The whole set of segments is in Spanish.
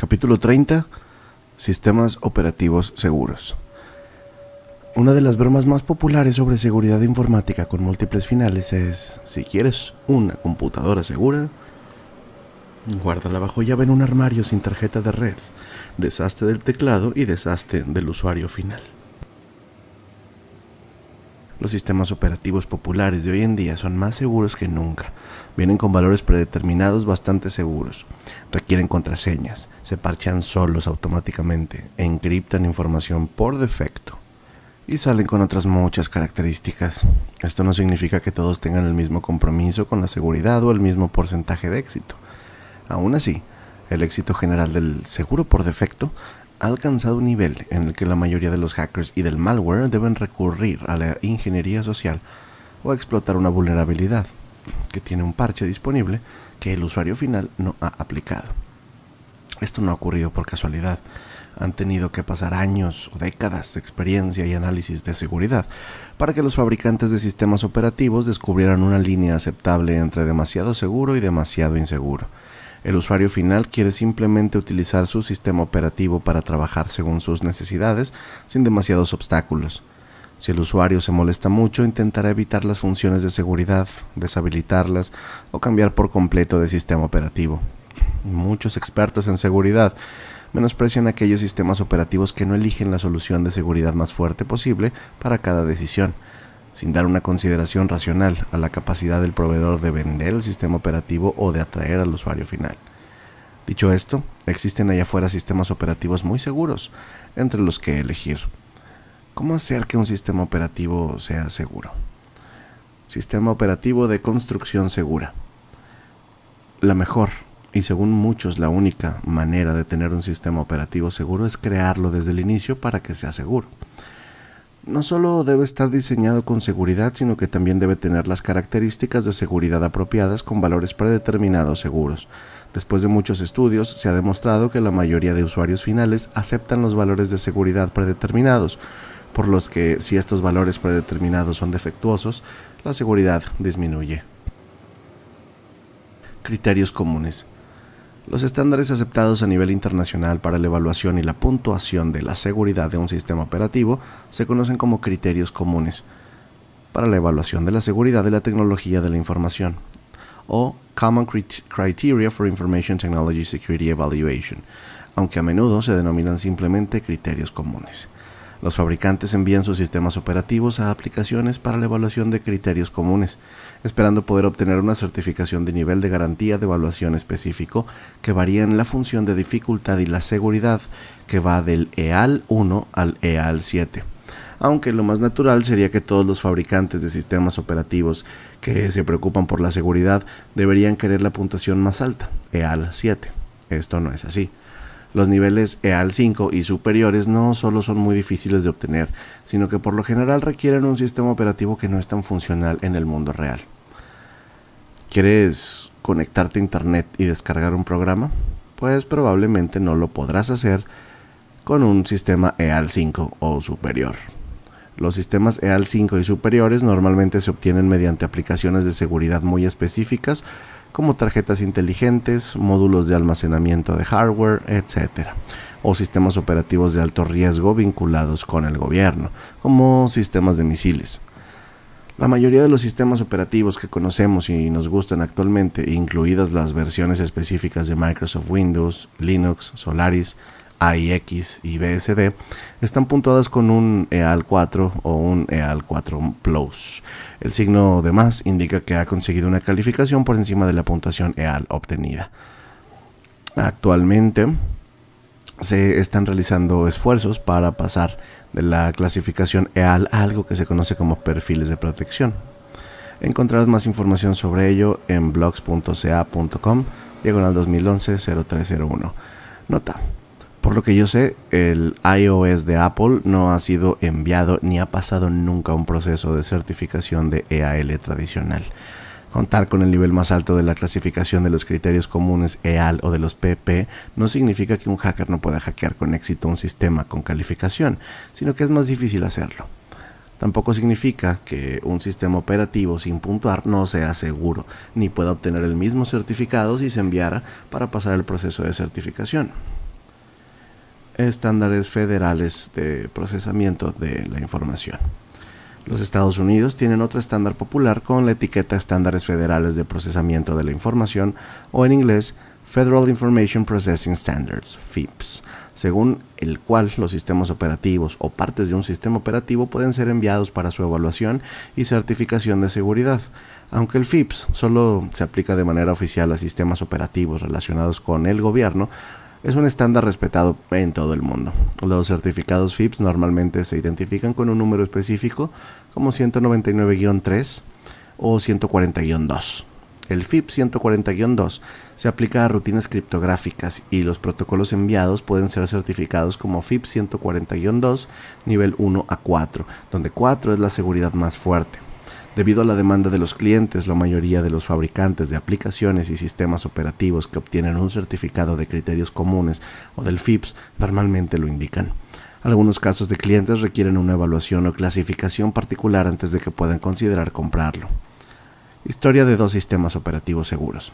Capítulo 30. Sistemas operativos seguros. Una de las bromas más populares sobre seguridad informática con múltiples finales es, si quieres una computadora segura, guárdala bajo llave en un armario sin tarjeta de red, Desastre del teclado y desastre del usuario final. Los sistemas operativos populares de hoy en día son más seguros que nunca. Vienen con valores predeterminados bastante seguros. Requieren contraseñas, se parchean solos automáticamente, encriptan información por defecto. Y salen con otras muchas características. Esto no significa que todos tengan el mismo compromiso con la seguridad o el mismo porcentaje de éxito. Aún así, el éxito general del seguro por defecto ha alcanzado un nivel en el que la mayoría de los hackers y del malware deben recurrir a la ingeniería social o explotar una vulnerabilidad que tiene un parche disponible que el usuario final no ha aplicado. Esto no ha ocurrido por casualidad. Han tenido que pasar años o décadas de experiencia y análisis de seguridad para que los fabricantes de sistemas operativos descubrieran una línea aceptable entre demasiado seguro y demasiado inseguro el usuario final quiere simplemente utilizar su sistema operativo para trabajar según sus necesidades, sin demasiados obstáculos. Si el usuario se molesta mucho, intentará evitar las funciones de seguridad, deshabilitarlas o cambiar por completo de sistema operativo. Muchos expertos en seguridad menosprecian aquellos sistemas operativos que no eligen la solución de seguridad más fuerte posible para cada decisión sin dar una consideración racional a la capacidad del proveedor de vender el sistema operativo o de atraer al usuario final. Dicho esto, existen allá afuera sistemas operativos muy seguros entre los que elegir. ¿Cómo hacer que un sistema operativo sea seguro? Sistema operativo de construcción segura. La mejor y según muchos la única manera de tener un sistema operativo seguro es crearlo desde el inicio para que sea seguro no solo debe estar diseñado con seguridad, sino que también debe tener las características de seguridad apropiadas con valores predeterminados seguros. Después de muchos estudios, se ha demostrado que la mayoría de usuarios finales aceptan los valores de seguridad predeterminados, por los que si estos valores predeterminados son defectuosos, la seguridad disminuye. Criterios comunes los estándares aceptados a nivel internacional para la evaluación y la puntuación de la seguridad de un sistema operativo se conocen como criterios comunes para la evaluación de la seguridad de la tecnología de la información, o Common Criteria for Information Technology Security Evaluation, aunque a menudo se denominan simplemente criterios comunes. Los fabricantes envían sus sistemas operativos a aplicaciones para la evaluación de criterios comunes, esperando poder obtener una certificación de nivel de garantía de evaluación específico que varía en la función de dificultad y la seguridad, que va del EAL 1 al EAL 7 aunque lo más natural sería que todos los fabricantes de sistemas operativos que se preocupan por la seguridad deberían querer la puntuación más alta, EAL 7. Esto no es así. Los niveles EAL 5 y superiores no solo son muy difíciles de obtener, sino que por lo general requieren un sistema operativo que no es tan funcional en el mundo real. ¿Quieres conectarte a internet y descargar un programa? Pues probablemente no lo podrás hacer con un sistema EAL 5 o superior. Los sistemas EAL 5 y superiores normalmente se obtienen mediante aplicaciones de seguridad muy específicas como tarjetas inteligentes, módulos de almacenamiento de hardware, etc. O sistemas operativos de alto riesgo vinculados con el gobierno, como sistemas de misiles. La mayoría de los sistemas operativos que conocemos y nos gustan actualmente, incluidas las versiones específicas de Microsoft Windows, Linux, Solaris, AIX y BSD están puntuadas con un EAL 4 o un EAL 4 Plus. El signo de más indica que ha conseguido una calificación por encima de la puntuación EAL obtenida. Actualmente se están realizando esfuerzos para pasar de la clasificación EAL a algo que se conoce como perfiles de protección. Encontrarás más información sobre ello en blogs.ca.com diagonal 2011 0301. Nota. Por lo que yo sé, el iOS de Apple no ha sido enviado ni ha pasado nunca un proceso de certificación de EAL tradicional. Contar con el nivel más alto de la clasificación de los criterios comunes EAL o de los PP no significa que un hacker no pueda hackear con éxito un sistema con calificación, sino que es más difícil hacerlo. Tampoco significa que un sistema operativo sin puntuar no sea seguro, ni pueda obtener el mismo certificado si se enviara para pasar el proceso de certificación estándares federales de procesamiento de la información. Los Estados Unidos tienen otro estándar popular con la etiqueta Estándares Federales de Procesamiento de la Información o en inglés Federal Information Processing Standards, FIPS, según el cual los sistemas operativos o partes de un sistema operativo pueden ser enviados para su evaluación y certificación de seguridad. Aunque el FIPS solo se aplica de manera oficial a sistemas operativos relacionados con el gobierno, es un estándar respetado en todo el mundo. Los certificados FIPS normalmente se identifican con un número específico como 199-3 o 140-2. El FIPS 140-2 se aplica a rutinas criptográficas y los protocolos enviados pueden ser certificados como FIPS 140-2 nivel 1 a 4, donde 4 es la seguridad más fuerte debido a la demanda de los clientes, la mayoría de los fabricantes de aplicaciones y sistemas operativos que obtienen un certificado de criterios comunes o del FIPS normalmente lo indican. Algunos casos de clientes requieren una evaluación o clasificación particular antes de que puedan considerar comprarlo. Historia de dos sistemas operativos seguros.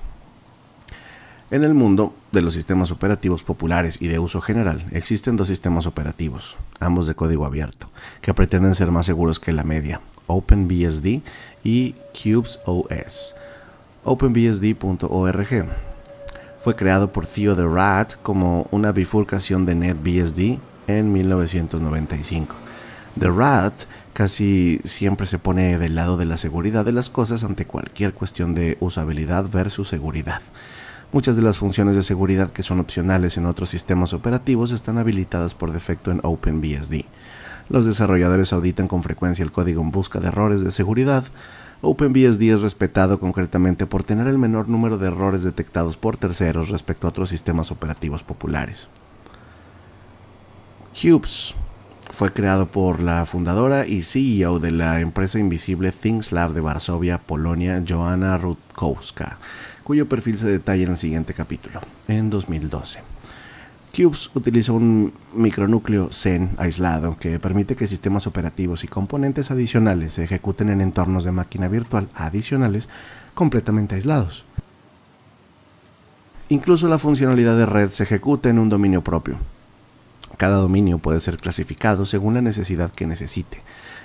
En el mundo de los sistemas operativos populares y de uso general, existen dos sistemas operativos, ambos de código abierto, que pretenden ser más seguros que la media. OpenBSD y CubesOS. OpenBSD.org fue creado por Theo the Rat como una bifurcación de NetBSD en 1995. The Rat casi siempre se pone del lado de la seguridad de las cosas ante cualquier cuestión de usabilidad versus seguridad. Muchas de las funciones de seguridad que son opcionales en otros sistemas operativos están habilitadas por defecto en OpenBSD. Los desarrolladores auditan con frecuencia el código en busca de errores de seguridad. OpenBSD es respetado concretamente por tener el menor número de errores detectados por terceros respecto a otros sistemas operativos populares. Cubes fue creado por la fundadora y CEO de la empresa invisible ThingsLab de Varsovia, Polonia, Joanna Rutkowska, cuyo perfil se detalla en el siguiente capítulo, en 2012. Cubes utiliza un micronúcleo Zen aislado que permite que sistemas operativos y componentes adicionales se ejecuten en entornos de máquina virtual adicionales completamente aislados. Incluso la funcionalidad de red se ejecuta en un dominio propio. Cada dominio puede ser clasificado según la necesidad que necesite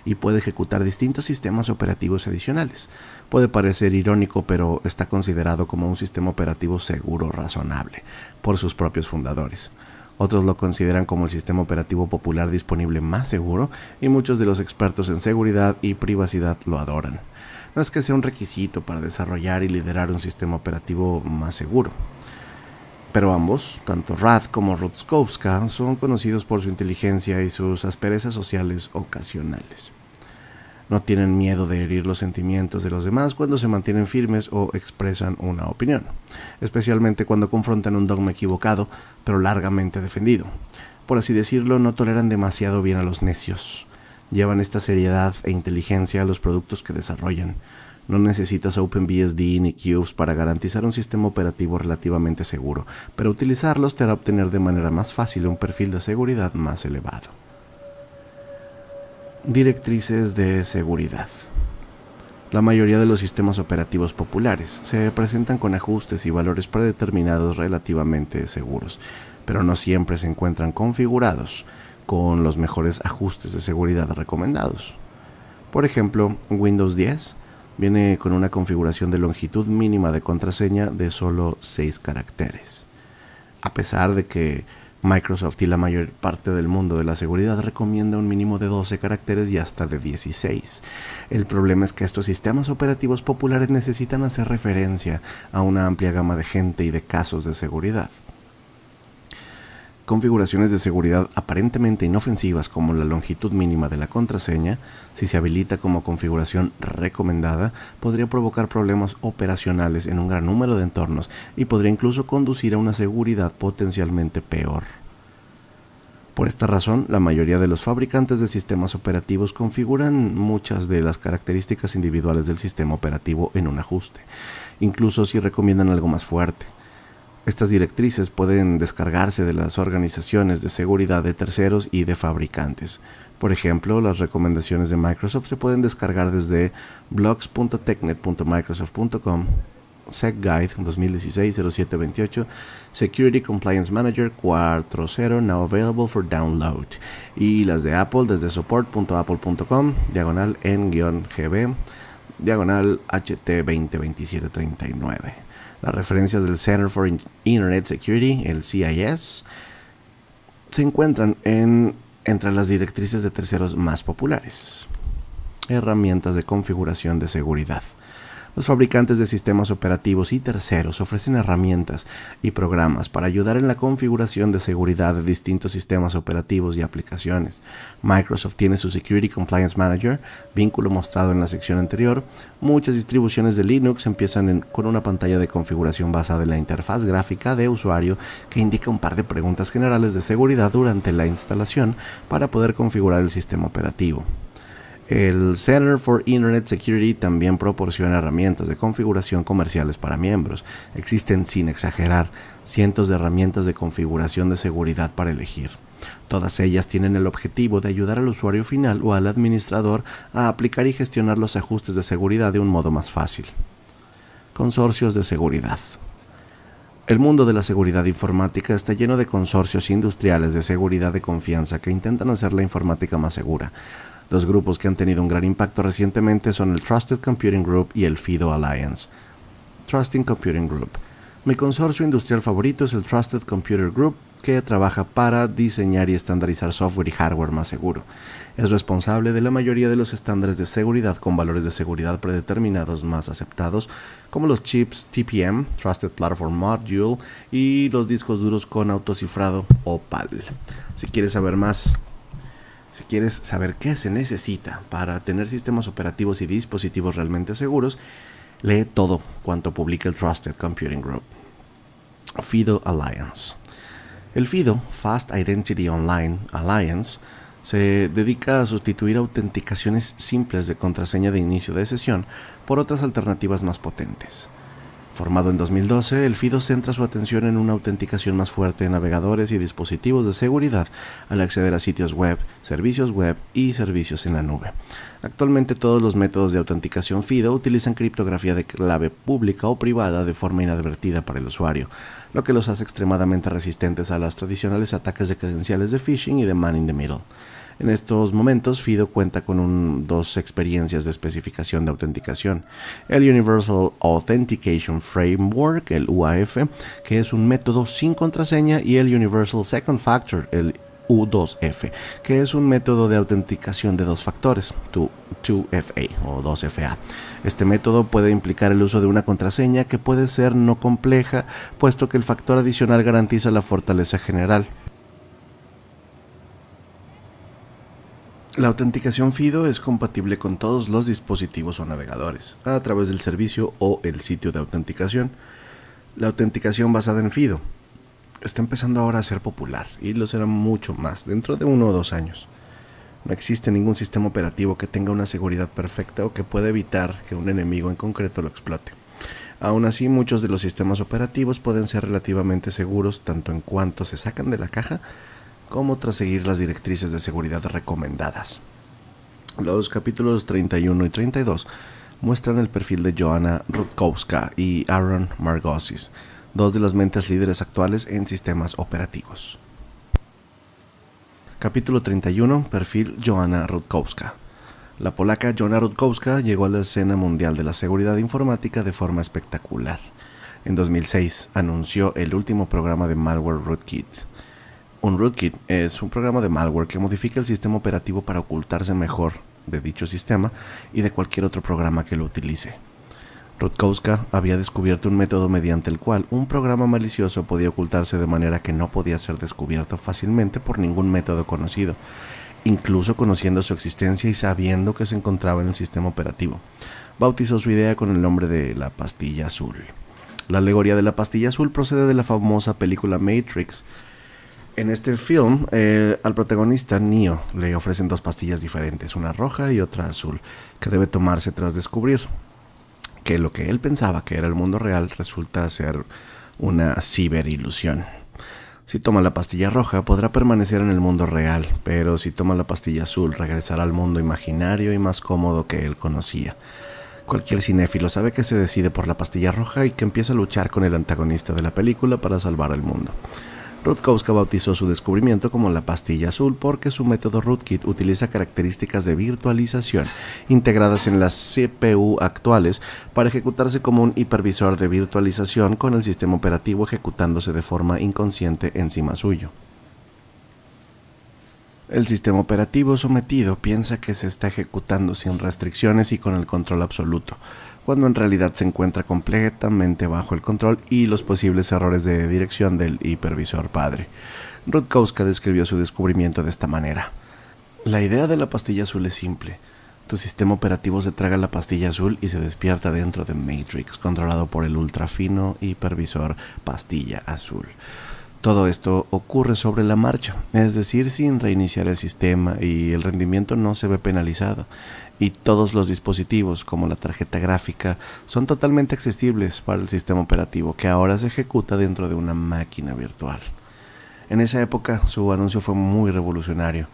y puede ejecutar distintos sistemas operativos adicionales. Puede parecer irónico, pero está considerado como un sistema operativo seguro razonable por sus propios fundadores. Otros lo consideran como el sistema operativo popular disponible más seguro y muchos de los expertos en seguridad y privacidad lo adoran. No es que sea un requisito para desarrollar y liderar un sistema operativo más seguro. Pero ambos, tanto Rath como Rutskowska, son conocidos por su inteligencia y sus asperezas sociales ocasionales no tienen miedo de herir los sentimientos de los demás cuando se mantienen firmes o expresan una opinión, especialmente cuando confrontan un dogma equivocado pero largamente defendido. Por así decirlo, no toleran demasiado bien a los necios. Llevan esta seriedad e inteligencia a los productos que desarrollan. No necesitas OpenBSD ni Cubes para garantizar un sistema operativo relativamente seguro, pero utilizarlos te hará obtener de manera más fácil un perfil de seguridad más elevado directrices de seguridad. La mayoría de los sistemas operativos populares se presentan con ajustes y valores predeterminados relativamente seguros, pero no siempre se encuentran configurados con los mejores ajustes de seguridad recomendados. Por ejemplo, Windows 10 viene con una configuración de longitud mínima de contraseña de solo 6 caracteres. A pesar de que Microsoft y la mayor parte del mundo de la seguridad recomienda un mínimo de 12 caracteres y hasta de 16. El problema es que estos sistemas operativos populares necesitan hacer referencia a una amplia gama de gente y de casos de seguridad configuraciones de seguridad aparentemente inofensivas como la longitud mínima de la contraseña, si se habilita como configuración recomendada, podría provocar problemas operacionales en un gran número de entornos y podría incluso conducir a una seguridad potencialmente peor. Por esta razón, la mayoría de los fabricantes de sistemas operativos configuran muchas de las características individuales del sistema operativo en un ajuste, incluso si recomiendan algo más fuerte. Estas directrices pueden descargarse de las organizaciones de seguridad de terceros y de fabricantes. Por ejemplo, las recomendaciones de Microsoft se pueden descargar desde blogs.technet.microsoft.com, SecGuide 2016-0728, Security Compliance Manager 4.0 now available for download, y las de Apple desde support.apple.com, diagonal en-gb, diagonal ht 202739 las referencias del Center for Internet Security, el CIS, se encuentran en, entre las directrices de terceros más populares. Herramientas de configuración de seguridad. Los fabricantes de sistemas operativos y terceros ofrecen herramientas y programas para ayudar en la configuración de seguridad de distintos sistemas operativos y aplicaciones. Microsoft tiene su Security Compliance Manager, vínculo mostrado en la sección anterior. Muchas distribuciones de Linux empiezan con una pantalla de configuración basada en la interfaz gráfica de usuario que indica un par de preguntas generales de seguridad durante la instalación para poder configurar el sistema operativo. El Center for Internet Security también proporciona herramientas de configuración comerciales para miembros. Existen, sin exagerar, cientos de herramientas de configuración de seguridad para elegir. Todas ellas tienen el objetivo de ayudar al usuario final o al administrador a aplicar y gestionar los ajustes de seguridad de un modo más fácil. Consorcios de seguridad. El mundo de la seguridad informática está lleno de consorcios industriales de seguridad de confianza que intentan hacer la informática más segura. Los grupos que han tenido un gran impacto recientemente son el Trusted Computing Group y el FIDO Alliance. Trusting Computing Group. Mi consorcio industrial favorito es el Trusted Computer Group, que trabaja para diseñar y estandarizar software y hardware más seguro. Es responsable de la mayoría de los estándares de seguridad con valores de seguridad predeterminados más aceptados, como los chips TPM, Trusted Platform Module, y los discos duros con autocifrado OPAL. Si quieres saber más si quieres saber qué se necesita para tener sistemas operativos y dispositivos realmente seguros, lee todo cuanto publica el Trusted Computing Group. FIDO Alliance. El FIDO, Fast Identity Online Alliance, se dedica a sustituir autenticaciones simples de contraseña de inicio de sesión por otras alternativas más potentes. Formado en 2012, el FIDO centra su atención en una autenticación más fuerte en navegadores y dispositivos de seguridad al acceder a sitios web, servicios web y servicios en la nube. Actualmente todos los métodos de autenticación FIDO utilizan criptografía de clave pública o privada de forma inadvertida para el usuario, lo que los hace extremadamente resistentes a los tradicionales ataques de credenciales de phishing y de man in the middle. En estos momentos, FIDO cuenta con dos experiencias de especificación de autenticación. El Universal Authentication Framework, el UAF, que es un método sin contraseña, y el Universal Second Factor, el U2F, que es un método de autenticación de dos factores, 2FA o 2FA. Este método puede implicar el uso de una contraseña que puede ser no compleja, puesto que el factor adicional garantiza la fortaleza general. La autenticación FIDO es compatible con todos los dispositivos o navegadores a través del servicio o el sitio de autenticación. La autenticación basada en FIDO está empezando ahora a ser popular y lo será mucho más dentro de uno o dos años. No existe ningún sistema operativo que tenga una seguridad perfecta o que pueda evitar que un enemigo en concreto lo explote. Aún así, muchos de los sistemas operativos pueden ser relativamente seguros tanto en cuanto se sacan de la caja Cómo tras seguir las directrices de seguridad recomendadas. Los capítulos 31 y 32 muestran el perfil de Joanna Rutkowska y Aaron Margosis, dos de las mentes líderes actuales en sistemas operativos. Capítulo 31, perfil Joanna Rutkowska. La polaca Joanna Rutkowska llegó a la escena mundial de la seguridad informática de forma espectacular. En 2006 anunció el último programa de malware Rootkit, un rootkit es un programa de malware que modifica el sistema operativo para ocultarse mejor de dicho sistema y de cualquier otro programa que lo utilice. Rutkowska había descubierto un método mediante el cual un programa malicioso podía ocultarse de manera que no podía ser descubierto fácilmente por ningún método conocido, incluso conociendo su existencia y sabiendo que se encontraba en el sistema operativo. Bautizó su idea con el nombre de la pastilla azul. La alegoría de la pastilla azul procede de la famosa película Matrix, en este film, eh, al protagonista Neo le ofrecen dos pastillas diferentes, una roja y otra azul, que debe tomarse tras descubrir que lo que él pensaba que era el mundo real resulta ser una ciberilusión. Si toma la pastilla roja podrá permanecer en el mundo real, pero si toma la pastilla azul regresará al mundo imaginario y más cómodo que él conocía. Cualquier cinéfilo sabe que se decide por la pastilla roja y que empieza a luchar con el antagonista de la película para salvar el mundo. Rutkowska bautizó su descubrimiento como la pastilla azul porque su método Rootkit utiliza características de virtualización integradas en las CPU actuales para ejecutarse como un hipervisor de virtualización con el sistema operativo ejecutándose de forma inconsciente encima suyo. El sistema operativo sometido piensa que se está ejecutando sin restricciones y con el control absoluto, cuando en realidad se encuentra completamente bajo el control y los posibles errores de dirección del hipervisor padre. Rutkowska describió su descubrimiento de esta manera. La idea de la pastilla azul es simple. Tu sistema operativo se traga la pastilla azul y se despierta dentro de Matrix, controlado por el ultrafino hipervisor pastilla azul. Todo esto ocurre sobre la marcha, es decir, sin reiniciar el sistema y el rendimiento no se ve penalizado y todos los dispositivos como la tarjeta gráfica son totalmente accesibles para el sistema operativo que ahora se ejecuta dentro de una máquina virtual. En esa época su anuncio fue muy revolucionario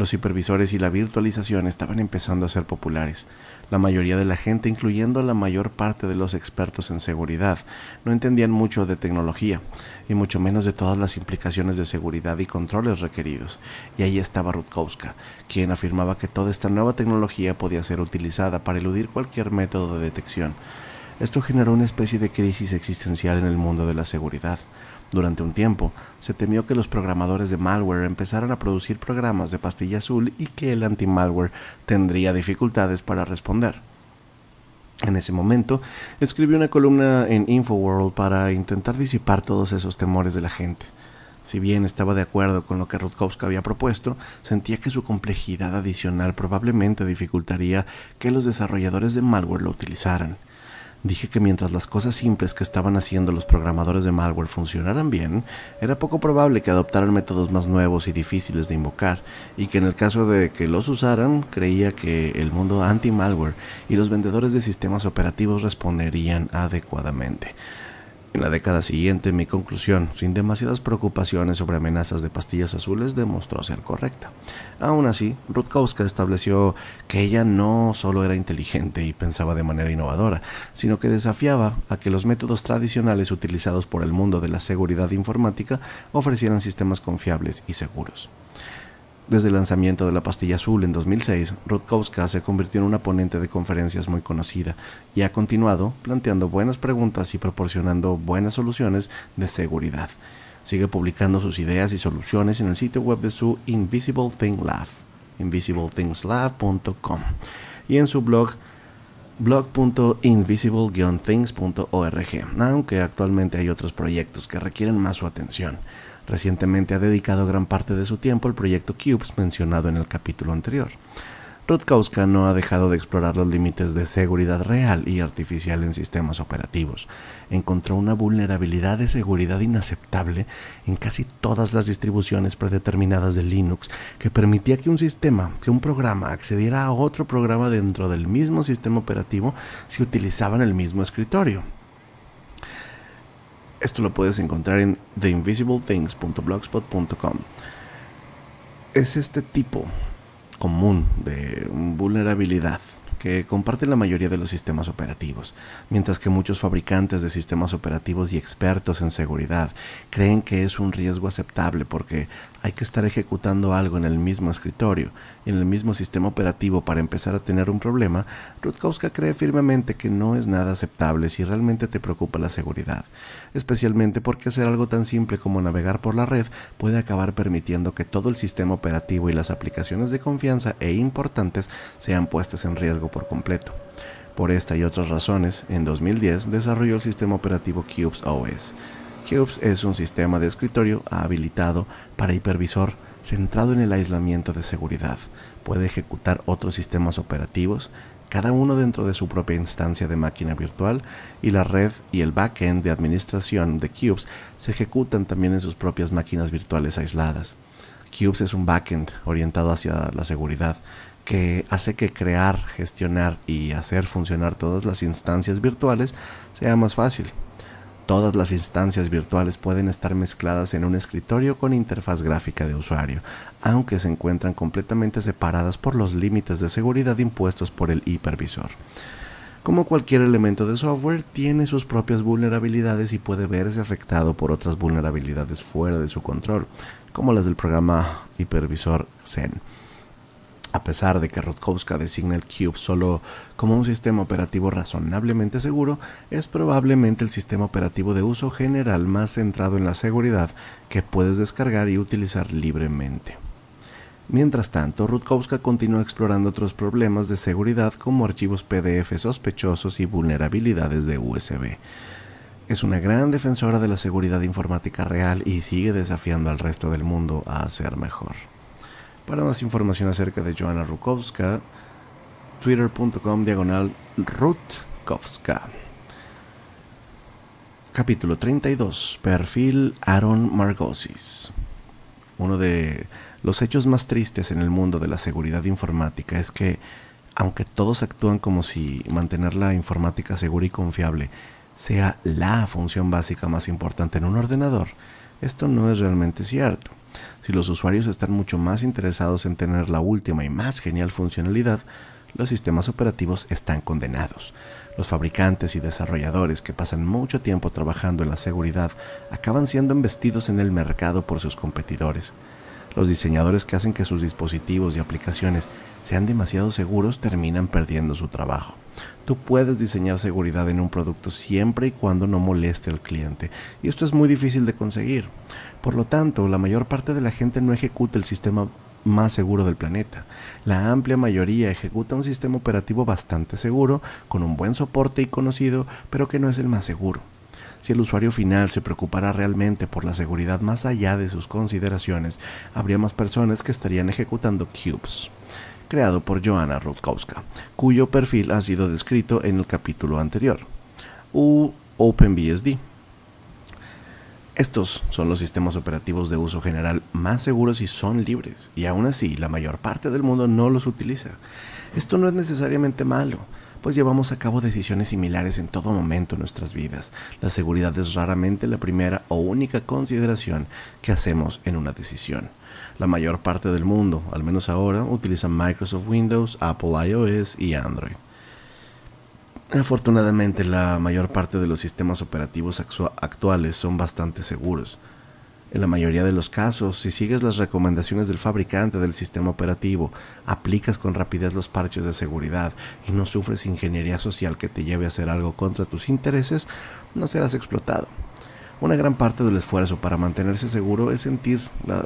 los supervisores y la virtualización estaban empezando a ser populares. La mayoría de la gente, incluyendo la mayor parte de los expertos en seguridad, no entendían mucho de tecnología, y mucho menos de todas las implicaciones de seguridad y controles requeridos. Y ahí estaba Rutkowska, quien afirmaba que toda esta nueva tecnología podía ser utilizada para eludir cualquier método de detección. Esto generó una especie de crisis existencial en el mundo de la seguridad. Durante un tiempo, se temió que los programadores de malware empezaran a producir programas de pastilla azul y que el anti-malware tendría dificultades para responder. En ese momento, escribió una columna en InfoWorld para intentar disipar todos esos temores de la gente. Si bien estaba de acuerdo con lo que Rutkowska había propuesto, sentía que su complejidad adicional probablemente dificultaría que los desarrolladores de malware lo utilizaran. Dije que mientras las cosas simples que estaban haciendo los programadores de malware funcionaran bien, era poco probable que adoptaran métodos más nuevos y difíciles de invocar, y que en el caso de que los usaran, creía que el mundo anti-malware y los vendedores de sistemas operativos responderían adecuadamente. En la década siguiente, mi conclusión, sin demasiadas preocupaciones sobre amenazas de pastillas azules, demostró ser correcta. Aún así, Rutkowska estableció que ella no solo era inteligente y pensaba de manera innovadora, sino que desafiaba a que los métodos tradicionales utilizados por el mundo de la seguridad informática ofrecieran sistemas confiables y seguros. Desde el lanzamiento de la pastilla azul en 2006, Rutkowska se convirtió en una ponente de conferencias muy conocida y ha continuado planteando buenas preguntas y proporcionando buenas soluciones de seguridad. Sigue publicando sus ideas y soluciones en el sitio web de su Invisible Thing Lab, invisiblethingslab.com, y en su blog blog.invisible-things.org, aunque actualmente hay otros proyectos que requieren más su atención. Recientemente ha dedicado gran parte de su tiempo al proyecto Cubes mencionado en el capítulo anterior. Rutkowska no ha dejado de explorar los límites de seguridad real y artificial en sistemas operativos. Encontró una vulnerabilidad de seguridad inaceptable en casi todas las distribuciones predeterminadas de Linux que permitía que un sistema, que un programa accediera a otro programa dentro del mismo sistema operativo si utilizaban el mismo escritorio. Esto lo puedes encontrar en theinvisibleThings.blogspot.com. Es este tipo común de vulnerabilidad que comparte la mayoría de los sistemas operativos, mientras que muchos fabricantes de sistemas operativos y expertos en seguridad creen que es un riesgo aceptable porque hay que estar ejecutando algo en el mismo escritorio en el mismo sistema operativo para empezar a tener un problema, Rutkowska cree firmemente que no es nada aceptable si realmente te preocupa la seguridad, especialmente porque hacer algo tan simple como navegar por la red puede acabar permitiendo que todo el sistema operativo y las aplicaciones de confianza e importantes sean puestas en riesgo por completo. Por esta y otras razones, en 2010 desarrolló el sistema operativo Cubes OS. Cubes es un sistema de escritorio habilitado para hipervisor centrado en el aislamiento de seguridad, puede ejecutar otros sistemas operativos, cada uno dentro de su propia instancia de máquina virtual, y la red y el backend de administración de Cubes se ejecutan también en sus propias máquinas virtuales aisladas. Cubes es un backend orientado hacia la seguridad que hace que crear, gestionar y hacer funcionar todas las instancias virtuales sea más fácil. Todas las instancias virtuales pueden estar mezcladas en un escritorio con interfaz gráfica de usuario, aunque se encuentran completamente separadas por los límites de seguridad impuestos por el hipervisor. Como cualquier elemento de software, tiene sus propias vulnerabilidades y puede verse afectado por otras vulnerabilidades fuera de su control, como las del programa hipervisor Zen. A pesar de que Rutkowska designa el Cube solo como un sistema operativo razonablemente seguro, es probablemente el sistema operativo de uso general más centrado en la seguridad que puedes descargar y utilizar libremente. Mientras tanto, Rutkowska continúa explorando otros problemas de seguridad como archivos PDF sospechosos y vulnerabilidades de USB. Es una gran defensora de la seguridad informática real y sigue desafiando al resto del mundo a hacer mejor. Para más información acerca de Joanna Rukovska, twitter.com diagonal Rutkowska. Capítulo 32. Perfil Aaron Margosis. Uno de los hechos más tristes en el mundo de la seguridad informática es que, aunque todos actúan como si mantener la informática segura y confiable sea la función básica más importante en un ordenador, esto no es realmente cierto. Si los usuarios están mucho más interesados en tener la última y más genial funcionalidad, los sistemas operativos están condenados. Los fabricantes y desarrolladores que pasan mucho tiempo trabajando en la seguridad acaban siendo investidos en el mercado por sus competidores. Los diseñadores que hacen que sus dispositivos y aplicaciones sean demasiado seguros terminan perdiendo su trabajo. Tú puedes diseñar seguridad en un producto siempre y cuando no moleste al cliente, y esto es muy difícil de conseguir. Por lo tanto, la mayor parte de la gente no ejecuta el sistema más seguro del planeta. La amplia mayoría ejecuta un sistema operativo bastante seguro, con un buen soporte y conocido, pero que no es el más seguro. Si el usuario final se preocupara realmente por la seguridad más allá de sus consideraciones, habría más personas que estarían ejecutando cubes creado por Joanna Rutkowska, cuyo perfil ha sido descrito en el capítulo anterior, u OpenBSD. Estos son los sistemas operativos de uso general más seguros y son libres, y aún así la mayor parte del mundo no los utiliza. Esto no es necesariamente malo, pues llevamos a cabo decisiones similares en todo momento en nuestras vidas. La seguridad es raramente la primera o única consideración que hacemos en una decisión. La mayor parte del mundo, al menos ahora, utiliza Microsoft Windows, Apple iOS y Android. Afortunadamente, la mayor parte de los sistemas operativos actuales son bastante seguros. En la mayoría de los casos, si sigues las recomendaciones del fabricante del sistema operativo, aplicas con rapidez los parches de seguridad y no sufres ingeniería social que te lleve a hacer algo contra tus intereses, no serás explotado. Una gran parte del esfuerzo para mantenerse seguro es,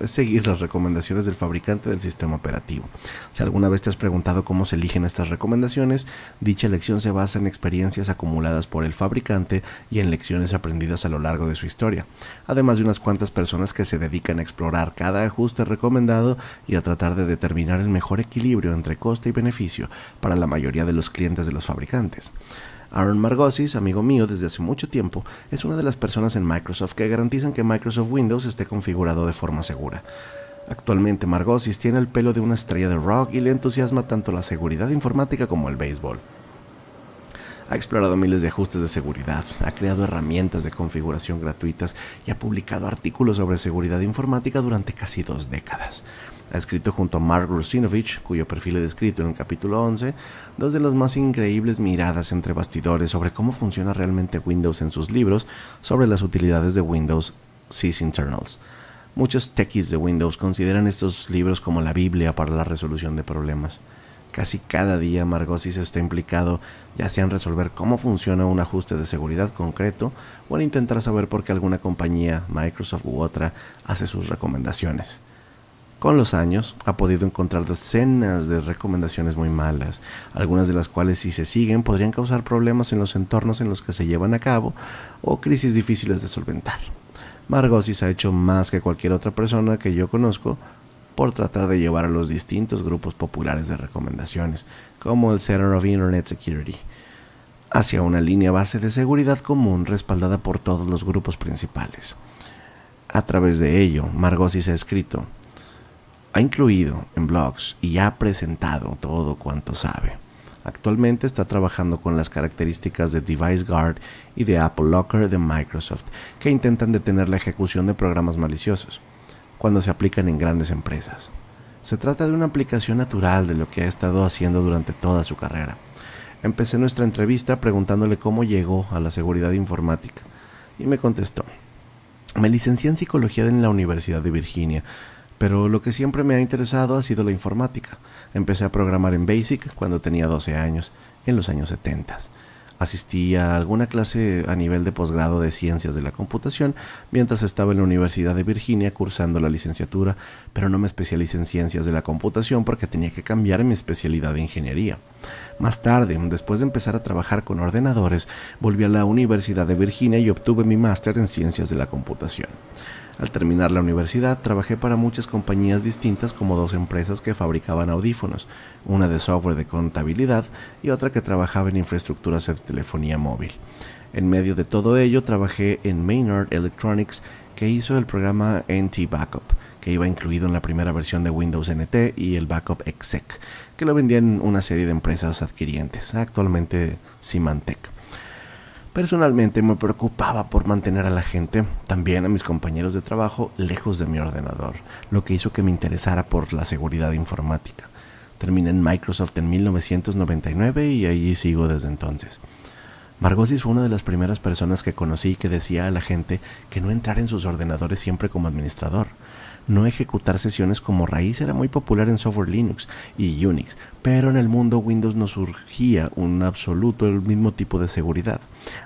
seguir las recomendaciones del fabricante del sistema operativo. Si alguna vez te has preguntado cómo se eligen estas recomendaciones, dicha elección se basa en experiencias acumuladas por el fabricante y en lecciones aprendidas a lo largo de su historia, además de unas cuantas personas que se dedican a explorar cada ajuste recomendado y a tratar de determinar el mejor equilibrio entre coste y beneficio para la mayoría de los clientes de los fabricantes. Aaron Margosis, amigo mío desde hace mucho tiempo, es una de las personas en Microsoft que garantizan que Microsoft Windows esté configurado de forma segura. Actualmente Margosis tiene el pelo de una estrella de rock y le entusiasma tanto la seguridad informática como el béisbol ha explorado miles de ajustes de seguridad, ha creado herramientas de configuración gratuitas y ha publicado artículos sobre seguridad informática durante casi dos décadas. Ha escrito junto a Mark Rusinovich, cuyo perfil he descrito en el capítulo 11, dos de las más increíbles miradas entre bastidores sobre cómo funciona realmente Windows en sus libros sobre las utilidades de Windows internals Muchos techies de Windows consideran estos libros como la Biblia para la resolución de problemas. Casi cada día Margosis está implicado ya sea en resolver cómo funciona un ajuste de seguridad concreto o en intentar saber por qué alguna compañía, Microsoft u otra, hace sus recomendaciones. Con los años ha podido encontrar decenas de recomendaciones muy malas, algunas de las cuales si se siguen podrían causar problemas en los entornos en los que se llevan a cabo o crisis difíciles de solventar. Margosis ha hecho más que cualquier otra persona que yo conozco por tratar de llevar a los distintos grupos populares de recomendaciones, como el Center of Internet Security, hacia una línea base de seguridad común respaldada por todos los grupos principales. A través de ello, Margosis ha escrito, ha incluido en blogs y ha presentado todo cuanto sabe. Actualmente está trabajando con las características de Device Guard y de Apple Locker de Microsoft, que intentan detener la ejecución de programas maliciosos cuando se aplican en grandes empresas. Se trata de una aplicación natural de lo que ha estado haciendo durante toda su carrera. Empecé nuestra entrevista preguntándole cómo llegó a la seguridad informática y me contestó, me licencié en psicología en la Universidad de Virginia, pero lo que siempre me ha interesado ha sido la informática. Empecé a programar en BASIC cuando tenía 12 años, en los años 70. Asistí a alguna clase a nivel de posgrado de ciencias de la computación mientras estaba en la Universidad de Virginia cursando la licenciatura, pero no me especialicé en ciencias de la computación porque tenía que cambiar mi especialidad de ingeniería. Más tarde, después de empezar a trabajar con ordenadores, volví a la Universidad de Virginia y obtuve mi máster en ciencias de la computación. Al terminar la universidad, trabajé para muchas compañías distintas como dos empresas que fabricaban audífonos, una de software de contabilidad y otra que trabajaba en infraestructuras de telefonía móvil. En medio de todo ello, trabajé en Maynard Electronics, que hizo el programa NT Backup, que iba incluido en la primera versión de Windows NT y el Backup Exec, que lo vendían una serie de empresas adquirientes, actualmente Symantec. Personalmente me preocupaba por mantener a la gente, también a mis compañeros de trabajo, lejos de mi ordenador, lo que hizo que me interesara por la seguridad informática. Terminé en Microsoft en 1999 y allí sigo desde entonces. Margosis fue una de las primeras personas que conocí que decía a la gente que no entrar en sus ordenadores siempre como administrador no ejecutar sesiones como raíz era muy popular en software Linux y Unix, pero en el mundo Windows no surgía un absoluto el mismo tipo de seguridad.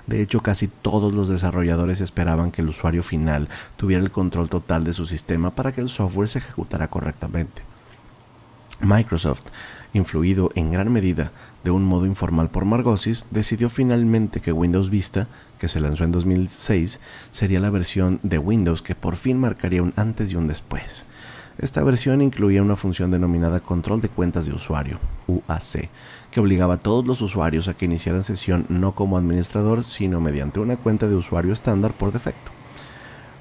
De hecho, casi todos los desarrolladores esperaban que el usuario final tuviera el control total de su sistema para que el software se ejecutara correctamente. Microsoft influido en gran medida de un modo informal por Margosis, decidió finalmente que Windows Vista, que se lanzó en 2006, sería la versión de Windows que por fin marcaría un antes y un después. Esta versión incluía una función denominada Control de Cuentas de Usuario, UAC, que obligaba a todos los usuarios a que iniciaran sesión no como administrador, sino mediante una cuenta de usuario estándar por defecto.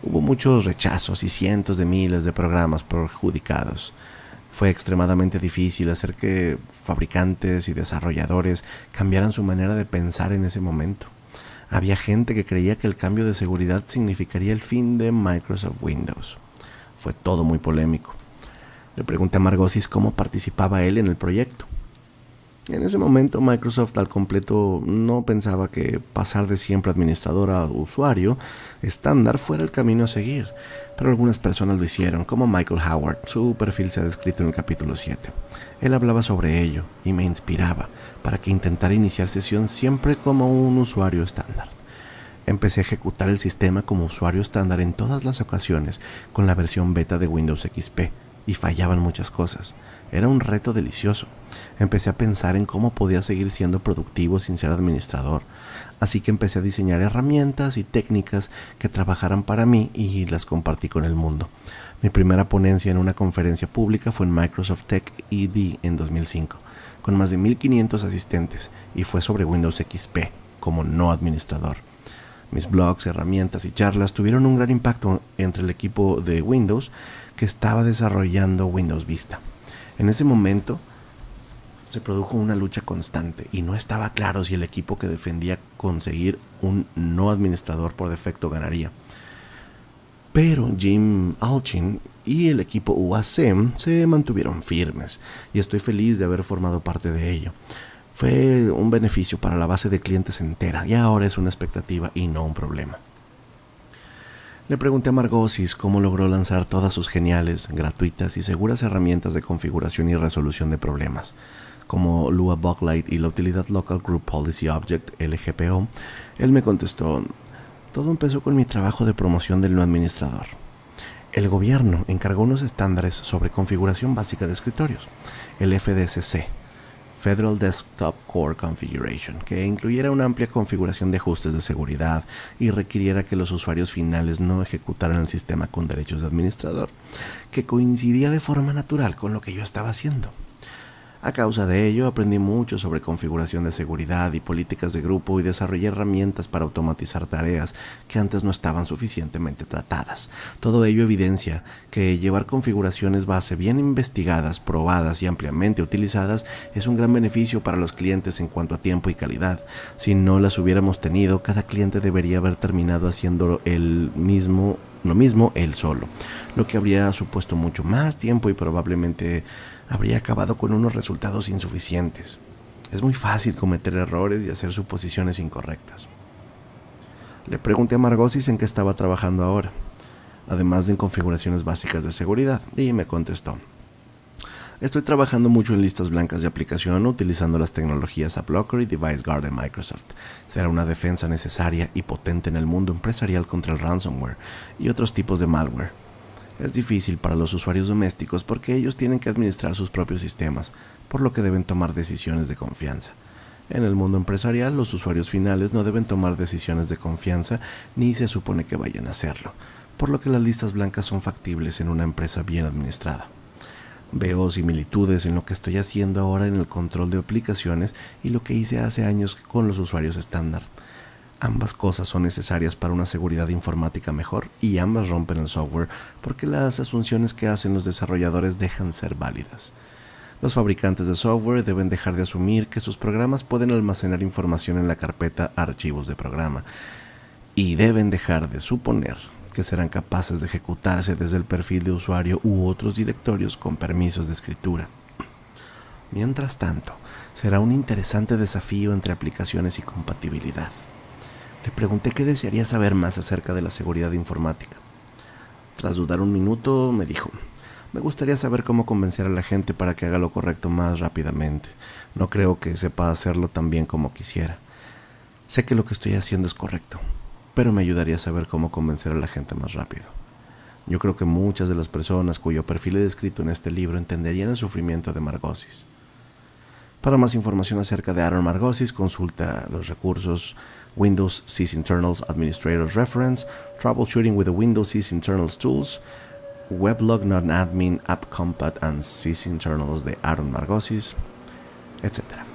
Hubo muchos rechazos y cientos de miles de programas perjudicados. Fue extremadamente difícil hacer que fabricantes y desarrolladores cambiaran su manera de pensar en ese momento. Había gente que creía que el cambio de seguridad significaría el fin de Microsoft Windows. Fue todo muy polémico. Le pregunté a Margosis cómo participaba él en el proyecto. En ese momento Microsoft al completo no pensaba que pasar de siempre administrador a usuario estándar fuera el camino a seguir, pero algunas personas lo hicieron, como Michael Howard, su perfil se ha descrito en el capítulo 7. Él hablaba sobre ello y me inspiraba para que intentara iniciar sesión siempre como un usuario estándar. Empecé a ejecutar el sistema como usuario estándar en todas las ocasiones con la versión beta de Windows XP y fallaban muchas cosas. Era un reto delicioso. Empecé a pensar en cómo podía seguir siendo productivo sin ser administrador, así que empecé a diseñar herramientas y técnicas que trabajaran para mí y las compartí con el mundo. Mi primera ponencia en una conferencia pública fue en Microsoft Tech ED en 2005, con más de 1500 asistentes, y fue sobre Windows XP, como no administrador. Mis blogs, herramientas y charlas tuvieron un gran impacto entre el equipo de Windows que estaba desarrollando Windows Vista. En ese momento se produjo una lucha constante y no estaba claro si el equipo que defendía conseguir un no administrador por defecto ganaría. Pero Jim Alchin y el equipo UAC se mantuvieron firmes y estoy feliz de haber formado parte de ello. Fue un beneficio para la base de clientes entera y ahora es una expectativa y no un problema. Le pregunté a Margosis cómo logró lanzar todas sus geniales, gratuitas y seguras herramientas de configuración y resolución de problemas como Lua Bucklight y la utilidad Local Group Policy Object LGPO, él me contestó, todo empezó con mi trabajo de promoción del no administrador. El gobierno encargó unos estándares sobre configuración básica de escritorios, el FDSC, Federal Desktop Core Configuration, que incluyera una amplia configuración de ajustes de seguridad y requiriera que los usuarios finales no ejecutaran el sistema con derechos de administrador, que coincidía de forma natural con lo que yo estaba haciendo. A causa de ello, aprendí mucho sobre configuración de seguridad y políticas de grupo y desarrollé herramientas para automatizar tareas que antes no estaban suficientemente tratadas. Todo ello evidencia que llevar configuraciones base bien investigadas, probadas y ampliamente utilizadas es un gran beneficio para los clientes en cuanto a tiempo y calidad. Si no las hubiéramos tenido, cada cliente debería haber terminado haciendo el mismo lo mismo él solo, lo que habría supuesto mucho más tiempo y probablemente habría acabado con unos resultados insuficientes. Es muy fácil cometer errores y hacer suposiciones incorrectas. Le pregunté a Margosis en qué estaba trabajando ahora, además de en configuraciones básicas de seguridad, y me contestó. Estoy trabajando mucho en listas blancas de aplicación utilizando las tecnologías AppLocker y Guard de Microsoft. Será una defensa necesaria y potente en el mundo empresarial contra el ransomware y otros tipos de malware es difícil para los usuarios domésticos porque ellos tienen que administrar sus propios sistemas, por lo que deben tomar decisiones de confianza. En el mundo empresarial, los usuarios finales no deben tomar decisiones de confianza ni se supone que vayan a hacerlo, por lo que las listas blancas son factibles en una empresa bien administrada. Veo similitudes en lo que estoy haciendo ahora en el control de aplicaciones y lo que hice hace años con los usuarios estándar. Ambas cosas son necesarias para una seguridad informática mejor y ambas rompen el software porque las asunciones que hacen los desarrolladores dejan ser válidas. Los fabricantes de software deben dejar de asumir que sus programas pueden almacenar información en la carpeta archivos de programa y deben dejar de suponer que serán capaces de ejecutarse desde el perfil de usuario u otros directorios con permisos de escritura. Mientras tanto, será un interesante desafío entre aplicaciones y compatibilidad. Le pregunté qué desearía saber más acerca de la seguridad informática. Tras dudar un minuto, me dijo, me gustaría saber cómo convencer a la gente para que haga lo correcto más rápidamente. No creo que sepa hacerlo tan bien como quisiera. Sé que lo que estoy haciendo es correcto, pero me ayudaría a saber cómo convencer a la gente más rápido. Yo creo que muchas de las personas cuyo perfil he descrito en este libro entenderían el sufrimiento de Margosis. Para más información acerca de Aaron Margosis, consulta los recursos Windows sysinternals administrator's reference, troubleshooting with the Windows sysinternals tools, weblog non-admin, app compat, and sysinternals the Aaron Margosis, etc.